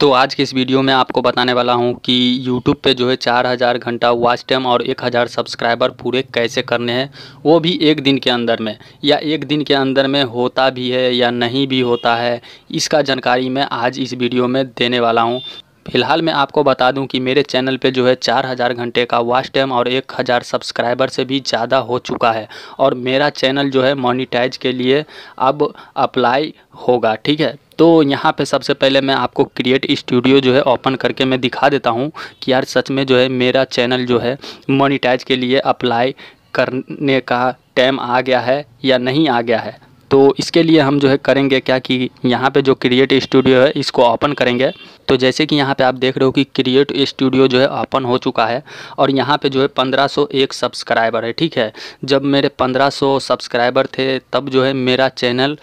तो आज के इस वीडियो में आपको बताने वाला हूं कि YouTube पे जो है 4000 घंटा वॉच टाइम और 1000 सब्सक्राइबर पूरे कैसे करने हैं वो भी एक दिन के अंदर में या एक दिन के अंदर में होता भी है या नहीं भी होता है इसका जानकारी मैं आज इस वीडियो में देने वाला हूं फिलहाल मैं आपको बता दूं कि मेरे चैनल पे जो है 4000 घंटे का वॉच टाइम और 1000 सब्सक्राइबर से भी ज़्यादा हो चुका है और मेरा चैनल जो है मोनिटाइज के लिए अब अप्लाई होगा ठीक है तो यहाँ पे सबसे पहले मैं आपको क्रिएट स्टूडियो जो है ओपन करके मैं दिखा देता हूँ कि यार सच में जो है मेरा चैनल जो है मोनिटाइज के लिए अप्लाई करने का टाइम आ गया है या नहीं आ गया है तो इसके लिए हम जो है करेंगे क्या कि यहाँ पे जो क्रिएट स्टूडियो है इसको ओपन करेंगे तो जैसे कि यहाँ पे आप देख रहे हो कि क्रिएट स्टूडियो जो है ओपन हो चुका है और यहाँ पे जो है 1501 सब्सक्राइबर है ठीक है जब मेरे 1500 सब्सक्राइबर थे तब जो है मेरा चैनल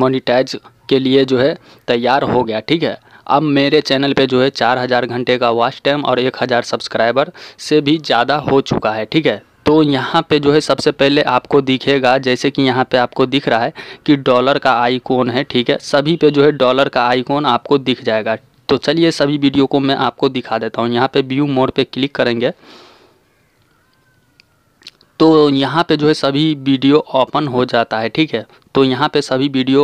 मोनिटाइज के लिए जो है तैयार हो गया ठीक है अब मेरे चैनल पे जो है 4000 घंटे का वॉच टाइम और 1000 सब्सक्राइबर से भी ज़्यादा हो चुका है ठीक है तो यहाँ पे जो है सबसे पहले आपको दिखेगा जैसे कि यहाँ पे आपको दिख रहा है कि डॉलर का आइकॉन है ठीक है सभी पे जो है डॉलर का आइकॉन आपको दिख जाएगा तो चलिए सभी वीडियो को मैं आपको दिखा देता हूँ यहाँ पे व्यू मोड पे क्लिक करेंगे तो यहाँ पे जो है सभी वीडियो ओपन हो जाता है ठीक है तो यहाँ पे सभी वीडियो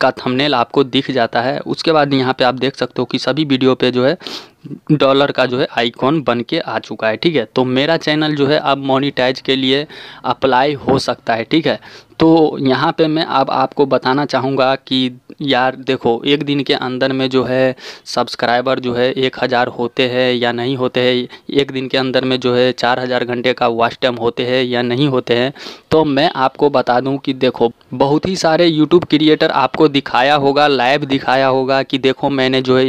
का थंबनेल आपको दिख जाता है उसके बाद यहाँ पे आप देख सकते हो कि सभी वीडियो पे जो है डॉलर का जो है आइकॉन बन के आ चुका है ठीक है तो मेरा चैनल जो है अब मोनिटाइज के लिए अप्लाई हो सकता है ठीक है तो यहाँ पे मैं अब आपको बताना चाहूँगा कि यार देखो एक दिन के अंदर में जो है सब्सक्राइबर जो है एक हज़ार होते हैं या नहीं होते हैं एक दिन के अंदर में जो है चार हज़ार घंटे का वॉच टाइम होते हैं या नहीं होते हैं तो मैं आपको बता दूं कि देखो बहुत ही सारे यूट्यूब क्रिएटर आपको दिखाया होगा लाइव दिखाया होगा कि देखो मैंने जो है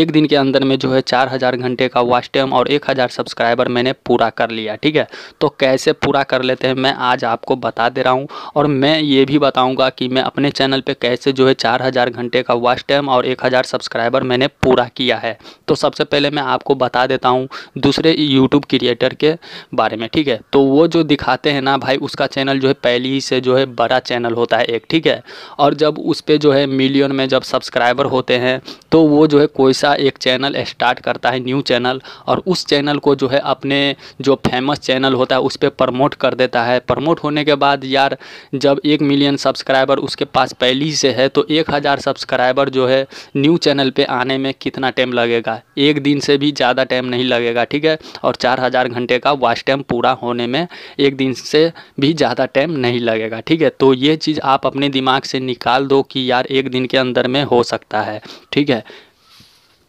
एक दिन के अंदर में जो है चार हज़ार घंटे का वॉच टाइम और एक हज़ार सब्सक्राइबर मैंने पूरा कर लिया ठीक है तो कैसे पूरा कर लेते हैं मैं आज आपको बता दे रहा हूँ और मैं ये भी बताऊँगा कि मैं अपने चैनल पर कैसे जो है चार हज़ार घंटे का वॉच टाइम और एक हज़ार सब्सक्राइबर मैंने पूरा किया है तो सबसे पहले मैं आपको बता देता हूँ दूसरे यूट्यूब क्रिएटर के बारे में ठीक है तो वो जो दिखाते हैं ना भाई उसका चैनल जो है पहले ही से जो है बड़ा चैनल होता है एक ठीक है और जब उस पर जो है मिलियन में जब सब्सक्राइबर होते हैं तो वो जो है कोई सा एक चैनल स्टार्ट करता है न्यू चैनल और उस चैनल को जो है अपने जो फेमस चैनल होता है उस पर प्रमोट कर देता है प्रमोट होने के बाद यार जब एक मिलियन सब्सक्राइबर उसके पास पहली से है तो एक एक हज़ार सब्सक्राइबर जो है न्यू चैनल पे आने में कितना टाइम लगेगा एक दिन से भी ज़्यादा टाइम नहीं लगेगा ठीक है और चार हज़ार घंटे का वॉच टाइम पूरा होने में एक दिन से भी ज़्यादा टाइम नहीं लगेगा ठीक है तो ये चीज़ आप अपने दिमाग से निकाल दो कि यार एक दिन के अंदर में हो सकता है ठीक है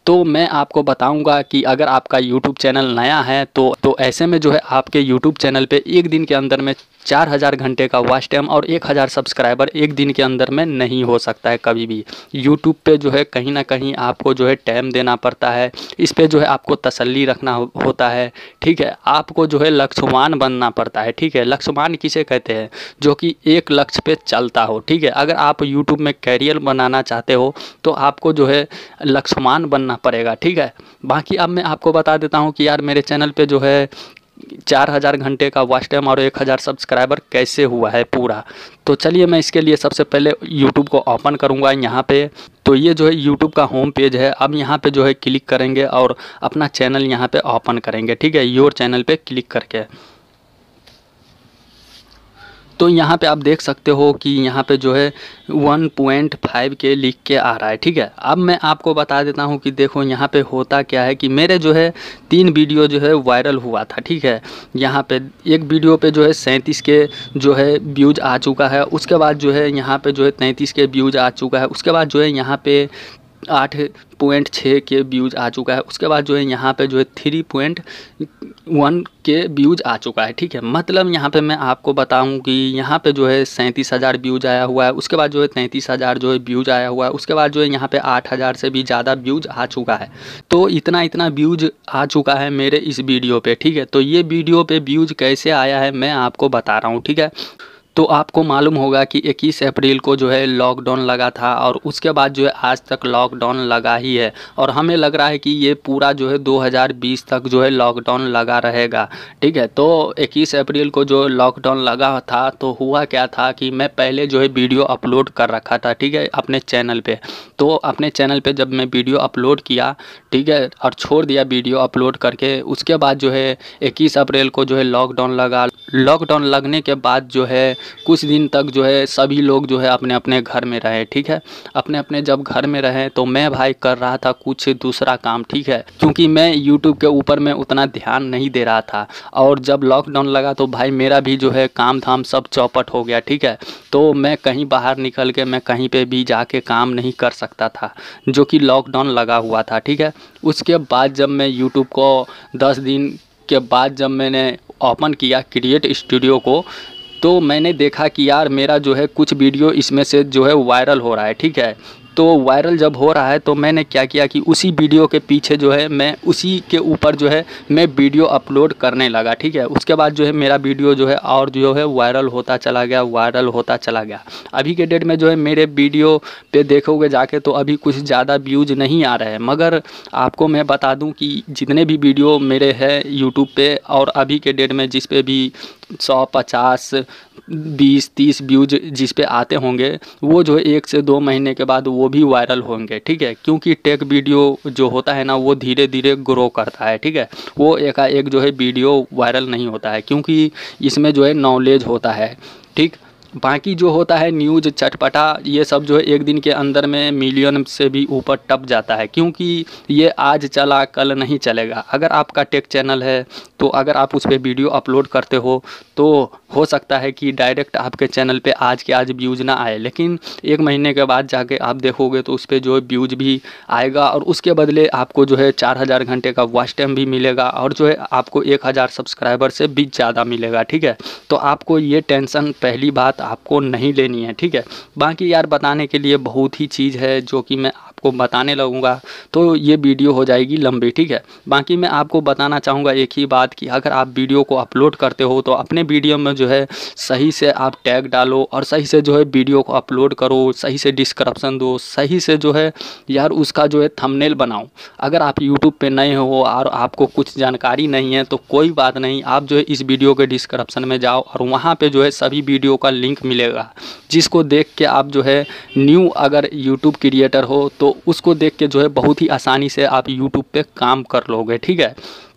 तो मैं आपको बताऊंगा कि अगर आपका YouTube चैनल नया है तो तो ऐसे में जो है आपके YouTube चैनल पे एक दिन के अंदर में 4000 घंटे का वॉच टाइम और 1000 सब्सक्राइबर एक दिन के अंदर में नहीं हो सकता है कभी भी YouTube पे जो है कहीं ना कहीं आपको जो है टाइम देना पड़ता है इस पर जो है आपको तसल्ली रखना हो, होता है ठीक है आपको जो है लक्ष्यवान बनना पड़ता है ठीक है लक्ष्यवान किसे कहते हैं जो कि एक लक्ष्य पे चलता हो ठीक है अगर आप यूट्यूब में कैरियर बनाना चाहते हो तो आपको जो है लक्ष्यवान बनना करना पड़ेगा ठीक है बाकी अब मैं आपको बता देता हूँ कि यार मेरे चैनल पर जो है चार हज़ार घंटे का वॉच टाइम और एक हज़ार सब्सक्राइबर कैसे हुआ है पूरा तो चलिए मैं इसके लिए सबसे पहले यूट्यूब को ओपन करूँगा यहाँ पे तो ये जो है यूट्यूब का होम पेज है अब यहाँ पे जो है क्लिक करेंगे और अपना चैनल यहाँ पे ओपन करेंगे ठीक है योर चैनल पे क्लिक करके तो यहाँ पे आप देख सकते हो कि यहाँ पे जो है 1.5 के लिख के आ रहा है ठीक है अब मैं आपको बता देता हूँ कि देखो यहाँ पे होता क्या है कि मेरे जो है तीन वीडियो जो है वायरल हुआ था ठीक है यहाँ पे एक वीडियो पे जो है सैंतीस के जो है व्यूज आ चुका है उसके बाद जो है यहाँ पे जो है तैंतीस के व्यूज आ चुका है उसके बाद जो है यहाँ पे आठ पॉइंट छः के व्यूज़ आ चुका है उसके बाद जो है यहाँ पे जो है three point one K views आ चुका है ठीक है मतलब यहाँ पे मैं आपको बताऊँ कि यहाँ पे जो है सैंतीस हज़ार व्यूज़ आया हुआ है उसके बाद जो है तैंतीस हज़ार जो है व्यूज़ आया हुआ है उसके बाद जो है यहाँ पे आठ हज़ार से भी ज़्यादा व्यूज़ आ चुका है तो इतना इतना व्यूज़ आ चुका है मेरे इस वीडियो पर ठीक है तो ये वीडियो पर व्यूज़ कैसे आया है मैं आपको बता रहा हूँ ठीक है तो आपको मालूम होगा कि 21 अप्रैल को जो है लॉकडाउन लगा था और उसके बाद जो है आज तक लॉकडाउन लगा ही है और हमें लग रहा है कि ये पूरा जो है 2020 तक जो है लॉकडाउन लगा रहेगा ठीक है तो 21 अप्रैल को जो लॉकडाउन लगा था तो हुआ क्या था कि मैं पहले जो है वीडियो अपलोड कर रखा था ठीक है अपने चैनल पर तो अपने चैनल पर जब मैं वीडियो अपलोड किया ठीक है और छोड़ दिया वीडियो अपलोड करके उसके बाद जो है इक्कीस अप्रैल को जो है लॉकडाउन लगा लॉकडाउन लगने के बाद जो है कुछ दिन तक जो है सभी लोग जो है अपने अपने घर में रहे ठीक है अपने अपने जब घर में रहे तो मैं भाई कर रहा था कुछ दूसरा काम ठीक है क्योंकि मैं यूट्यूब के ऊपर में उतना ध्यान नहीं दे रहा था और जब लॉकडाउन लगा तो भाई मेरा भी जो है काम धाम सब चौपट हो गया ठीक है तो मैं कहीं बाहर निकल के मैं कहीं पर भी जाके काम नहीं कर सकता था जो कि लॉकडाउन लगा हुआ था ठीक है उसके बाद जब मैं यूट्यूब को दस दिन के बाद जब मैंने ओपन किया क्रिएट स्टूडियो को तो मैंने देखा कि यार मेरा जो है कुछ वीडियो इसमें से जो है वायरल हो रहा है ठीक है तो वायरल जब हो रहा है तो मैंने क्या किया कि उसी वीडियो के पीछे जो है मैं उसी के ऊपर जो है मैं वीडियो अपलोड करने लगा ठीक है उसके बाद जो है मेरा वीडियो जो है और जो है वायरल होता चला गया वायरल होता चला गया अभी के डेट में जो है मेरे वीडियो पे देखोगे जाके तो अभी कुछ ज़्यादा व्यूज नहीं आ रहे हैं मगर आपको मैं बता दूँ कि जितने भी वीडियो मेरे हैं यूट्यूब पर और अभी के डेट में जिसपे भी सौ पचास बीस तीस व्यूज जिस पे आते होंगे वो जो एक से दो महीने के बाद वो भी वायरल होंगे ठीक है क्योंकि टेक वीडियो जो होता है ना वो धीरे धीरे ग्रो करता है ठीक है वो एकाएक जो है वीडियो वायरल नहीं होता है क्योंकि इसमें जो है नॉलेज होता है ठीक बाकी जो होता है न्यूज चटपटा ये सब जो है एक दिन के अंदर में मिलियन से भी ऊपर टप जाता है क्योंकि ये आज चला कल नहीं चलेगा अगर आपका टेक चैनल है तो अगर आप उस पर वीडियो अपलोड करते हो तो हो सकता है कि डायरेक्ट आपके चैनल पे आज के आज व्यूज़ ना आए लेकिन एक महीने के बाद जाके आप देखोगे तो उस पर जो है व्यूज़ भी आएगा और उसके बदले आपको जो है चार हज़ार घंटे का वॉच टाइम भी मिलेगा और जो है आपको एक हज़ार सब्सक्राइबर से भी ज़्यादा मिलेगा ठीक है तो आपको ये टेंशन पहली बात आपको नहीं लेनी है ठीक है बाकी यार बताने के लिए बहुत ही चीज़ है जो कि मैं आपको बताने लगूँगा तो ये वीडियो हो जाएगी लंबी ठीक है बाकी मैं आपको बताना चाहूँगा एक ही बात कि अगर आप वीडियो को अपलोड करते हो तो अपने वीडियो में जो है सही से आप टैग डालो और सही से जो है वीडियो को अपलोड करो सही से डिस्क्रप्शन दो सही से जो है यार उसका जो है थंबनेल बनाओ अगर आप यूट्यूब पर नए हो और आपको कुछ जानकारी नहीं है तो कोई बात नहीं आप जो है इस वीडियो के डिस्क्रप्शन में जाओ और वहाँ पर जो है सभी वीडियो का लिंक मिलेगा जिसको देख के आप जो है न्यू अगर यूट्यूब क्रिएटर हो तो उसको देख के जो है बहुत ही आसानी से आप यूट्यूब पर काम कर लोगे ठीक है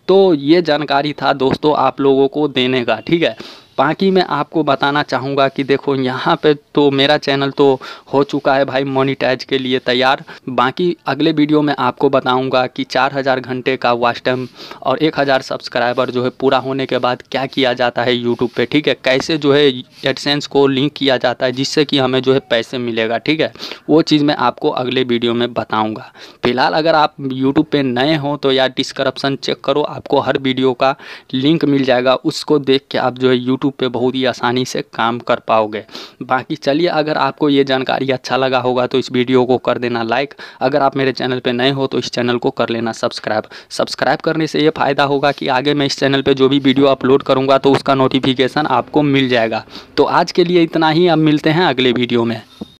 तो ये जानकारी था दोस्तों आप लोगों को देने का ठीक है बाकी मैं आपको बताना चाहूँगा कि देखो यहाँ पे तो मेरा चैनल तो हो चुका है भाई मोनिटाइज के लिए तैयार बाकी अगले वीडियो में आपको बताऊँगा कि 4000 घंटे का वॉच टाइम और 1000 सब्सक्राइबर जो है पूरा होने के बाद क्या किया जाता है यूट्यूब पे ठीक है कैसे जो है एडसेंस को लिंक किया जाता है जिससे कि हमें जो है पैसे मिलेगा ठीक है वो चीज़ मैं आपको अगले वीडियो में बताऊँगा फिलहाल अगर आप यूट्यूब पर नए हों तो यार डिस्क्रप्सन चेक करो आपको हर वीडियो का लिंक मिल जाएगा उसको देख के आप जो है यूट्यूब यूट्यूब पे बहुत ही आसानी से काम कर पाओगे बाकी चलिए अगर आपको ये जानकारी अच्छा लगा होगा तो इस वीडियो को कर देना लाइक अगर आप मेरे चैनल पर नए हो तो इस चैनल को कर लेना सब्सक्राइब सब्सक्राइब करने से ये फ़ायदा होगा कि आगे मैं इस चैनल पर जो भी वीडियो अपलोड करूँगा तो उसका नोटिफिकेशन आपको मिल जाएगा तो आज के लिए इतना ही अब मिलते हैं अगले वीडियो में